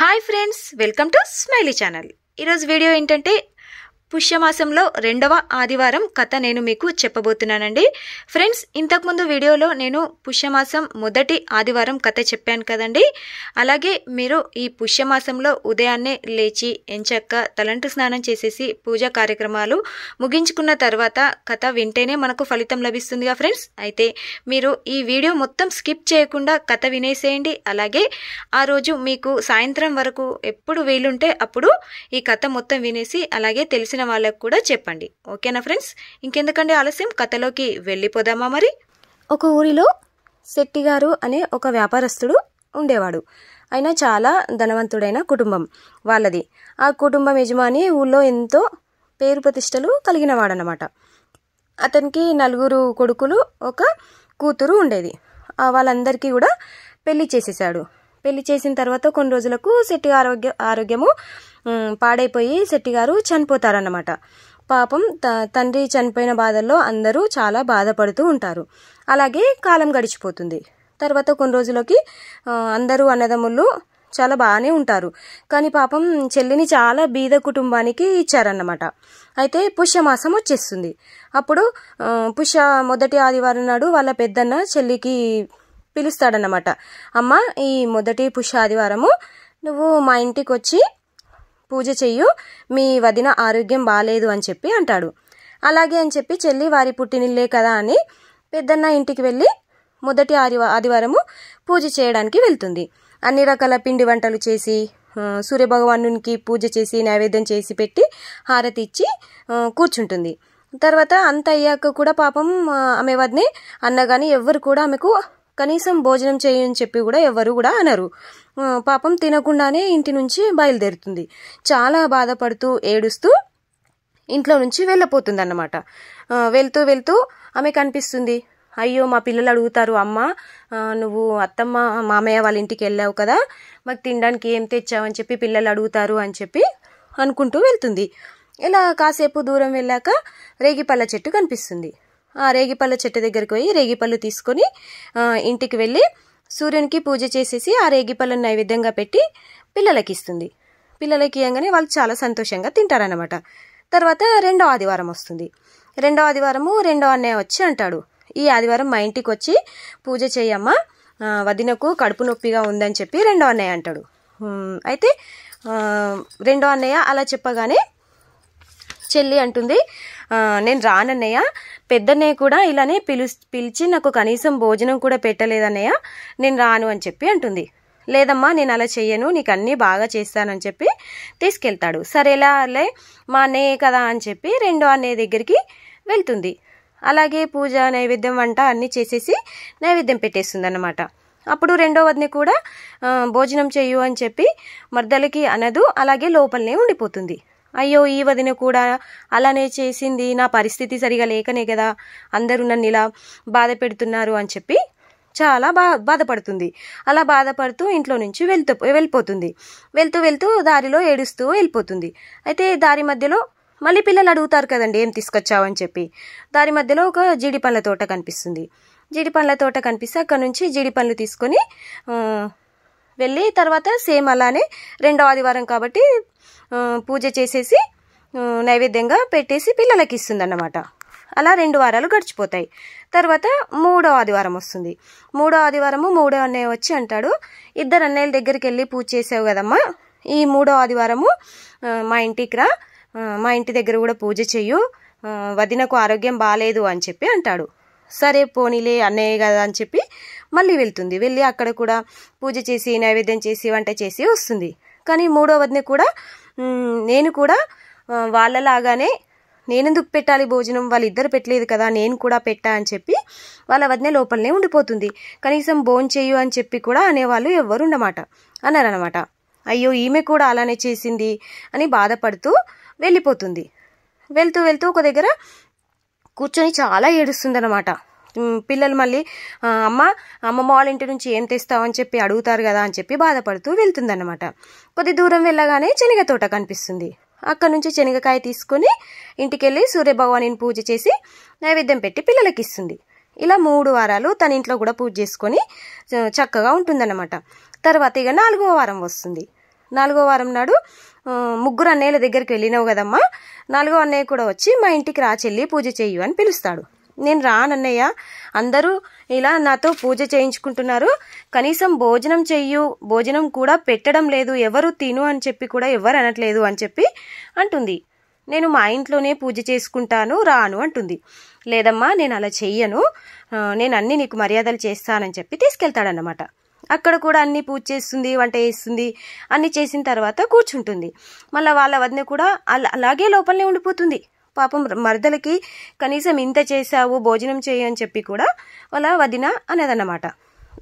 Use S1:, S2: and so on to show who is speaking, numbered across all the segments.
S1: hi friends welcome to smiley channel ఈరోజు video ఏంటంటే పుష్యమాసంలో రెండవ ఆదివారం కథ నేను మీకు చెప్పబోతున్నానండి ఫ్రెండ్స్ ఇంతకుముందు వీడియోలో నేను పుష్యమాసం మొదటి ఆదివారం కథ చెప్పాను కదండి అలాగే మీరు ఈ పుష్యమాసంలో ఉదయాన్నే లేచి ఎంచక్క తలంటు స్నానం చేసేసి పూజా కార్యక్రమాలు ముగించుకున్న తర్వాత కథ వింటేనే మనకు ఫలితం లభిస్తుందిగా ఫ్రెండ్స్ అయితే మీరు ఈ వీడియో మొత్తం స్కిప్ చేయకుండా కథ వినేసేయండి అలాగే ఆ రోజు మీకు సాయంత్రం వరకు ఎప్పుడు వీలుంటే అప్పుడు ఈ కథ మొత్తం వినేసి అలాగే తెలిసి తెలిసిన వాళ్ళకు కూడా చెప్పండి ఓకేనా ఫ్రెండ్స్ ఇంకెందుకండి ఆలస్యం కథలోకి వెళ్ళిపోదామా మరి ఒక ఊరిలో శెట్టి గారు అనే ఒక వ్యాపారస్తుడు ఉండేవాడు ఆయన చాలా ధనవంతుడైన కుటుంబం వాళ్ళది ఆ కుటుంబం యజమాని ఊళ్ళో ఎంతో పేరు ప్రతిష్టలు వాడనమాట అతనికి నలుగురు కొడుకులు ఒక కూతురు ఉండేది వాళ్ళందరికీ కూడా పెళ్లి చేసేసాడు పెళ్లి చేసిన తర్వాత కొన్ని రోజులకు శెట్టి ఆరోగ్య ఆరోగ్యము పాడైపోయి శెట్టి గారు చనిపోతారన్నమాట పాపం తండ్రి చనిపోయిన బాధల్లో అందరూ చాలా బాధపడుతూ ఉంటారు అలాగే కాలం గడిచిపోతుంది తర్వాత కొన్ని రోజులకి అందరూ అన్నదమ్ముళ్ళు చాలా బాగానే ఉంటారు కానీ పాపం చెల్లిని చాలా బీద కుటుంబానికి ఇచ్చారన్నమాట అయితే పుష్యమాసం వచ్చేస్తుంది అప్పుడు పుష్య మొదటి ఆదివారం నాడు వాళ్ళ పెద్దన్న చెల్లికి పిలుస్తాడనమాట అమ్మ ఈ మొదటి పుష్ ఆదివారము నువ్వు మా ఇంటికి వచ్చి పూజ చెయ్యు మీ వదిన ఆరోగ్యం బాగాలేదు అని చెప్పి అంటాడు అలాగే అని చెప్పి చెల్లి వారి పుట్టినిల్లే కదా అని పెద్దన్న ఇంటికి వెళ్ళి మొదటి ఆదివారము పూజ చేయడానికి వెళ్తుంది అన్ని రకాల పిండి వంటలు చేసి సూర్యభగవానునికి పూజ చేసి నైవేద్యం చేసి పెట్టి హారతి ఇచ్చి కూర్చుంటుంది తర్వాత అంత అయ్యాక కూడా పాపం ఆమె వదిని అన్న కానీ ఎవ్వరు కూడా ఆమెకు కనీసం భోజనం చేయని చెప్పి కూడా ఎవరు కూడా అనరు పాపం తినకుండానే ఇంటి నుంచి బయలుదేరుతుంది చాలా బాధపడుతూ ఏడుస్తూ ఇంట్లో నుంచి వెళ్ళపోతుంది అన్నమాట వెళ్తూ వెళ్తూ ఆమె కనిపిస్తుంది అయ్యో మా పిల్లలు అడుగుతారు అమ్మ నువ్వు అత్తమ్మ మామయ్య వాళ్ళ ఇంటికి వెళ్ళావు కదా మాకు తినడానికి ఏం తెచ్చావు అని చెప్పి పిల్లలు అడుగుతారు అని చెప్పి అనుకుంటూ వెళ్తుంది ఇలా కాసేపు దూరం వెళ్ళాక రేగిపల్ల చెట్టు కనిపిస్తుంది ఆ రేగిపళ్ళ చెట్టు దగ్గరికి పోయి రేగిపళ్ళు తీసుకొని ఇంటికి వెళ్ళి సూర్యునికి పూజ చేసేసి ఆ రేగిపళ్ళను నైవేద్యంగా పెట్టి పిల్లలకి ఇస్తుంది పిల్లలకి ఇవ్వగానే వాళ్ళు చాలా సంతోషంగా తింటారనమాట తర్వాత రెండో ఆదివారం వస్తుంది రెండో ఆదివారము రెండో అన్నయ్య వచ్చి అంటాడు ఈ ఆదివారం మా ఇంటికి వచ్చి పూజ చేయమ్మా వదినకు కడుపు నొప్పిగా ఉందని చెప్పి రెండో అన్నయ్య అంటాడు అయితే రెండో అన్నయ్య అలా చెప్పగానే చెల్లి అంటుంది నేను రానన్నయ్య పెద్దన్నయ్య కూడా ఇలానే పిలు పిలిచి నాకు కనీసం భోజనం కూడా పెట్టలేదన్నయ్య నేను రాను అని చెప్పి అంటుంది లేదమ్మా నేను అలా చెయ్యను నీకు అన్నీ బాగా చేస్తానని చెప్పి తీసుకెళ్తాడు సరేలా లే మా అన్నయ్య కదా అని చెప్పి రెండో అన్నయ్య దగ్గరికి వెళ్తుంది అలాగే పూజ నైవేద్యం వంట అన్నీ చేసేసి నైవేద్యం పెట్టేస్తుంది అన్నమాట అప్పుడు రెండవదిని కూడా భోజనం చేయు అని చెప్పి మర్దలకి అనదు అలాగే లోపలనే ఉండిపోతుంది అయ్యో ఈ వదిన కూడా అలానే చేసింది నా పరిస్థితి సరిగా లేకనే కదా అందరూ నన్ను ఇలా బాధ పెడుతున్నారు అని చెప్పి చాలా బా బాధపడుతుంది అలా బాధపడుతూ ఇంట్లో నుంచి వెళ్తూ వెళ్ళిపోతుంది వెళ్తూ వెళ్తూ దారిలో ఏడుస్తూ వెళ్ళిపోతుంది అయితే దారి మధ్యలో మళ్ళీ పిల్లలు అడుగుతారు కదండి ఏం తీసుకొచ్చావని చెప్పి దారి మధ్యలో ఒక జీడి పండ్ల తోట కనిపిస్తుంది జీడి పండ్ల తోట కనిపిస్తే అక్కడ నుంచి జీడి పండ్లు తీసుకొని వెళ్ళి తర్వాత సేమ్ అలానే రెండో ఆదివారం కాబట్టి పూజ చేసేసి నైవేద్యంగా పెట్టేసి పిల్లలకి ఇస్తుందన్నమాట అలా రెండు వారాలు గడిచిపోతాయి తర్వాత మూడో ఆదివారం వస్తుంది మూడో ఆదివారము మూడో అన్నయ్య వచ్చి అంటాడు ఇద్దరు అన్నయ్యల దగ్గరికి వెళ్ళి పూజ చేసావు కదమ్మా ఈ మూడో ఆదివారము మా ఇంటికి రా మా ఇంటి దగ్గర కూడా పూజ చెయ్యు వదినకు ఆరోగ్యం బాగాలేదు అని చెప్పి అంటాడు సరే పోనీలే అన్నయ్య కదా అని చెప్పి మళ్ళీ వెళ్తుంది వెళ్ళి అక్కడ కూడా పూజ చేసి నైవేద్యం చేసి వంట చేసి వస్తుంది కానీ మూడవదిని కూడా నేను కూడా వాళ్ళలాగానే నేనెందుకు పెట్టాలి భోజనం వాళ్ళిద్దరు పెట్టలేదు కదా నేను కూడా పెట్టా అని చెప్పి వాళ్ళ వదిన లోపలనే ఉండిపోతుంది కనీసం భోజనం చేయు అని చెప్పి కూడా అనేవాళ్ళు ఎవ్వరు ఉండమాట అన్నారనమాట అయ్యో ఈమె కూడా అలానే చేసింది అని బాధపడుతూ వెళ్ళిపోతుంది వెళ్తూ వెళ్తూ ఒక దగ్గర కూర్చొని చాలా ఏడుస్తుంది అనమాట పిల్లలు మళ్ళీ అమ్మ అమ్మ వాళ్ళ ఇంటి నుంచి ఏం తెస్తావని చెప్పి అడుగుతారు కదా అని చెప్పి బాధపడుతూ వెళ్తుందన్నమాట కొద్ది దూరం వెళ్ళగానే శనగ తోట కనిపిస్తుంది అక్కడ నుంచి శనగకాయ తీసుకొని ఇంటికెళ్ళి సూర్యభగవానిని పూజ చేసి నైవేద్యం పెట్టి పిల్లలకి ఇస్తుంది ఇలా మూడు వారాలు తన ఇంట్లో కూడా పూజ చేసుకొని చక్కగా ఉంటుందన్నమాట తర్వాత ఇక నాలుగో వారం వస్తుంది నాలుగో వారం నాడు ముగ్గురు అన్నయ్యల దగ్గరికి వెళ్ళినావు కదమ్మా నాలుగో అన్నయ్య కూడా వచ్చి మా ఇంటికి రాచెల్లి పూజ చేయు అని పిలుస్తాడు నేను రానన్నయ్య అందరూ ఇలా నాతో పూజ చేయించుకుంటున్నారు కనీసం భోజనం చెయ్యు భోజనం కూడా పెట్టడం లేదు ఎవరు తిను అని చెప్పి కూడా ఎవరు అనట్లేదు అని చెప్పి అంటుంది నేను మా ఇంట్లోనే పూజ చేసుకుంటాను రాను అంటుంది లేదమ్మా నేను అలా చెయ్యను నేను అన్ని నీకు మర్యాదలు చేస్తానని చెప్పి తీసుకెళ్తాడనమాట అక్కడ కూడా అన్ని పూజ చేస్తుంది వంట చేస్తుంది అన్ని చేసిన తర్వాత కూర్చుంటుంది మళ్ళీ వాళ్ళ వద్ద కూడా అలాగే లోపలనే ఉండిపోతుంది పాపం మరదలకి కనీసం ఇంత చేశావు భోజనం చేయి అని చెప్పి కూడా వాళ్ళ వదిన అనేదన్నమాట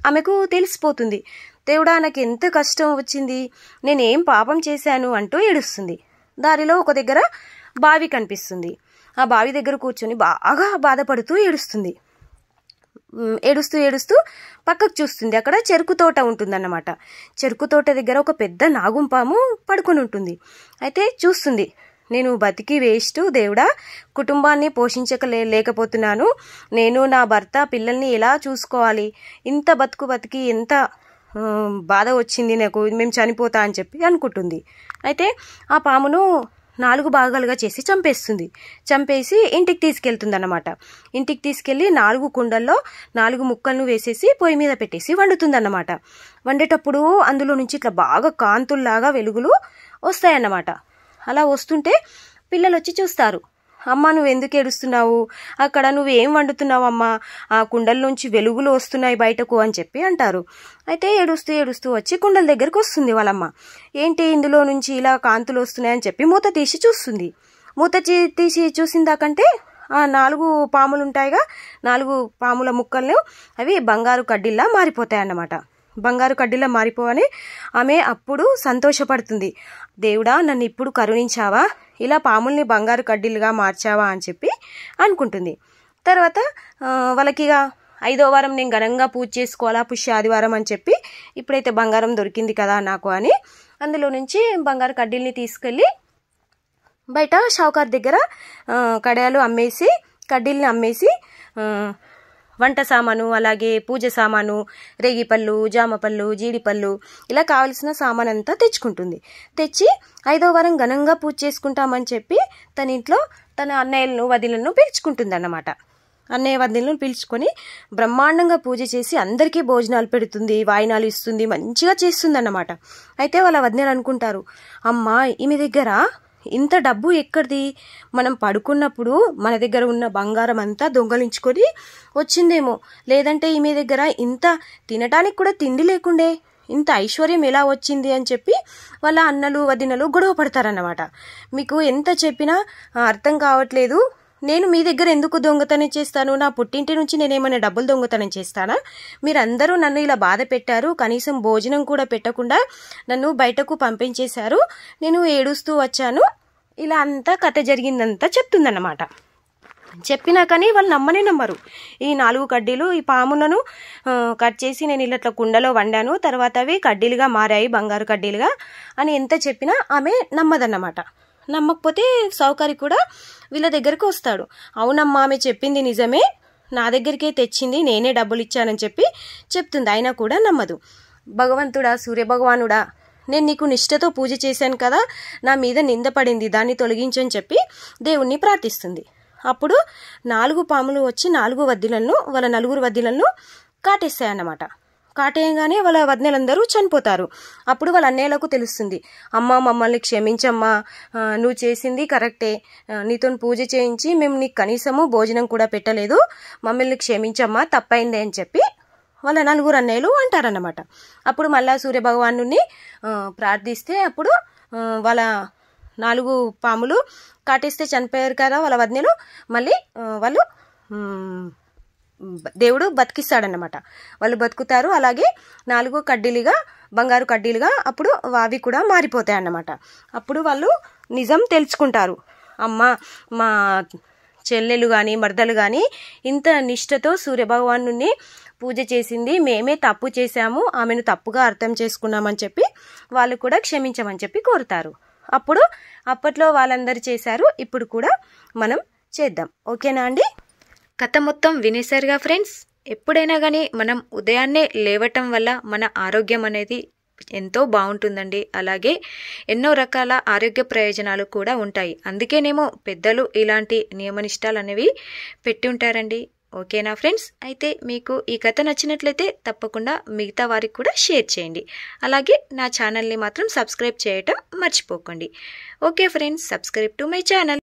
S1: ఆమెకు తెలిసిపోతుంది దేవుడా నాకు ఎంత కష్టం వచ్చింది నేనేం పాపం చేశాను అంటూ ఏడుస్తుంది దారిలో ఒక దగ్గర బావి కనిపిస్తుంది ఆ బావి దగ్గర కూర్చొని బాగా బాధపడుతూ ఏడుస్తుంది ఏడుస్తూ ఏడుస్తూ పక్కకు చూస్తుంది అక్కడ చెరుకు తోట ఉంటుందన్నమాట చెరుకు తోట దగ్గర ఒక పెద్ద నాగుంపాము పడుకొని ఉంటుంది అయితే చూస్తుంది నేను బతికి వేస్ట్ దేవుడా కుటుంబాన్ని పోషించకలే లేకపోతున్నాను నేను నా భర్త పిల్లల్ని ఎలా చూసుకోవాలి ఇంత బతుకు బతికి ఎంత బాధ వచ్చింది నాకు మేము చనిపోతా అని చెప్పి అనుకుంటుంది అయితే ఆ పామును నాలుగు భాగాలుగా చేసి చంపేస్తుంది చంపేసి ఇంటికి తీసుకెళ్తుంది అనమాట ఇంటికి తీసుకెళ్ళి నాలుగు కుండల్లో నాలుగు ముక్కలను వేసేసి పొయ్యి మీద పెట్టేసి వండుతుంది అన్నమాట వండేటప్పుడు అందులో నుంచి ఇట్లా బాగా కాంతుల్లాగా వెలుగులు వస్తాయన్నమాట అలా వస్తుంటే పిల్లలు వచ్చి చూస్తారు అమ్మ నువ్వు ఎందుకు ఏడుస్తున్నావు అక్కడ నువ్వు ఏం వండుతున్నావు అమ్మా ఆ కుండల నుంచి వెలుగులు వస్తున్నాయి బయటకు అని చెప్పి అంటారు అయితే ఏడుస్తూ ఏడుస్తూ వచ్చి కుండల దగ్గరకు వస్తుంది వాళ్ళమ్మ ఏంటి ఇందులో నుంచి ఇలా కాంతులు వస్తున్నాయని చెప్పి మూత తీసి చూస్తుంది మూత తీసి చూసిందాకంటే ఆ నాలుగు పాములు ఉంటాయిగా నాలుగు పాముల ముక్కలను అవి బంగారు కడ్డీల్లా మారిపోతాయి అన్నమాట బంగారు కడ్డీలా మారిపోవని ఆమె అప్పుడు సంతోషపడుతుంది దేవుడా నన్ను ఇప్పుడు కరుణించావా ఇలా పాముల్ని బంగారు కడ్డీలుగా మార్చావా అని చెప్పి అనుకుంటుంది తర్వాత వాళ్ళకి ఐదో వారం నేను ఘనంగా పూజ చేసుకోవాలా పుష్య ఆదివారం అని చెప్పి ఇప్పుడైతే బంగారం దొరికింది కదా నాకు అని అందులో నుంచి బంగారు కడ్డీల్ని తీసుకెళ్ళి బయట షావుకార్ దగ్గర కడయాలు అమ్మేసి కడ్డీల్ని అమ్మేసి వంట సామాను అలాగే పూజ సామాను రేగిపళ్ళు జామపళ్ళు జీడిపళ్ళు ఇలా కావలసిన సామాన్ అంతా తెచ్చుకుంటుంది తెచ్చి ఐదో వారం ఘనంగా పూజ చేసుకుంటామని చెప్పి తన ఇంట్లో తన అన్నయ్యలను వదిలను పిలుచుకుంటుంది అన్నమాట అన్నయ్య వదిలను పిలుచుకొని బ్రహ్మాండంగా పూజ చేసి అందరికీ భోజనాలు పెడుతుంది వాయినాలు ఇస్తుంది మంచిగా చేస్తుంది అన్నమాట అయితే వాళ్ళ వదినలు అనుకుంటారు అమ్మా ఈమె దగ్గర ఇంత డబ్బు ఎక్కడిది మనం పడుకున్నప్పుడు మన దగ్గర ఉన్న బంగారం అంతా దొంగలించుకొని వచ్చిందేమో లేదంటే ఈమె దగ్గర ఇంత తినటానికి కూడా తిండి లేకుండే ఇంత ఐశ్వర్యం ఎలా వచ్చింది అని చెప్పి వాళ్ళ అన్నలు వదినలు గొడవ పడతారన్నమాట మీకు ఎంత చెప్పినా అర్థం కావట్లేదు నేను మీ దగ్గర ఎందుకు దొంగతనం చేస్తాను నా పుట్టింటి నుంచి నేనేమైనా డబ్బులు దొంగతనం చేస్తానా మీరందరూ నన్ను ఇలా బాధ పెట్టారు కనీసం భోజనం కూడా పెట్టకుండా నన్ను బయటకు పంపించేశారు నేను ఏడుస్తూ వచ్చాను ఇలా అంతా కథ జరిగిందంతా చెప్తుందన్నమాట చెప్పినా కానీ వాళ్ళు నమ్మనే నమ్మరు ఈ నాలుగు కడ్డీలు ఈ పాములను కట్ చేసి నేను ఇలా కుండలో వండాను తర్వాత అవి కడ్డీలుగా మారాయి బంగారు కడ్డీలుగా అని ఎంత చెప్పినా ఆమె నమ్మదన్నమాట నమ్మకపోతే సౌకర్య కూడా వీళ్ళ దగ్గరకు వస్తాడు అవునమ్మా ఆమె చెప్పింది నిజమే నా దగ్గరికే తెచ్చింది నేనే డబ్బులు ఇచ్చానని చెప్పి చెప్తుంది అయినా కూడా నమ్మదు భగవంతుడా సూర్యభగవానుడా నేను నీకు నిష్ఠతో పూజ చేశాను కదా నా మీద నింద పడింది దాన్ని తొలగించని చెప్పి దేవుణ్ణి ప్రార్థిస్తుంది అప్పుడు నాలుగు పాములు వచ్చి నాలుగు వద్దిలను వాళ్ళ నలుగురు వద్దిలను కాటేస్తాయన్నమాట కాటేయంగానే వాళ్ళ వదినలందరూ చనిపోతారు అప్పుడు వాళ్ళ అన్నయ్యలకు తెలుస్తుంది అమ్మ మమ్మల్ని క్షమించమ్మా నువ్వు చేసింది కరెక్టే నీతో పూజ చేయించి మేము నీకు కనీసము భోజనం కూడా పెట్టలేదు మమ్మల్ని క్షమించమ్మా తప్పైంది అని చెప్పి వాళ్ళ నలుగురు అన్నయ్యలు అంటారన్నమాట అప్పుడు మళ్ళా సూర్యభగవాను ప్రార్థిస్తే అప్పుడు వాళ్ళ నాలుగు పాములు కాటేస్తే చనిపోయారు కదా వాళ్ళ వదినలు మళ్ళీ వాళ్ళు దేవుడు బతికిస్తాడనమాట వాళ్ళు బతుకుతారు అలాగే నాలుగు కడ్డీలుగా బంగారు కడ్డీలుగా అప్పుడు అవి కూడా మారిపోతాయి అన్నమాట అప్పుడు వాళ్ళు నిజం తెలుసుకుంటారు అమ్మ మా చెల్లెలు కానీ మరదలు కానీ ఇంత నిష్టతో సూర్యభగవాను పూజ చేసింది మేమే తప్పు చేశాము ఆమెను తప్పుగా అర్థం చేసుకున్నామని చెప్పి వాళ్ళు కూడా క్షమించమని చెప్పి కోరుతారు అప్పుడు అప్పట్లో వాళ్ళందరూ చేశారు ఇప్పుడు కూడా మనం చేద్దాం ఓకేనా అండి కథ మొత్తం వినేశారుగా ఫ్రెండ్స్ ఎప్పుడైనా కానీ మనం ఉదయాన్నే లేవటం వల్ల మన ఆరోగ్యం అనేది ఎంతో బాగుంటుందండి అలాగే ఎన్నో రకాల ఆరోగ్య ప్రయోజనాలు కూడా ఉంటాయి అందుకేనేమో పెద్దలు ఇలాంటి నియమనిష్టాలు అనేవి పెట్టి ఉంటారండి ఓకేనా ఫ్రెండ్స్ అయితే మీకు ఈ కథ నచ్చినట్లయితే తప్పకుండా మిగతా వారికి కూడా షేర్ చేయండి అలాగే నా ఛానల్ని మాత్రం సబ్స్క్రైబ్ చేయటం మర్చిపోకండి okay friends subscribe to my channel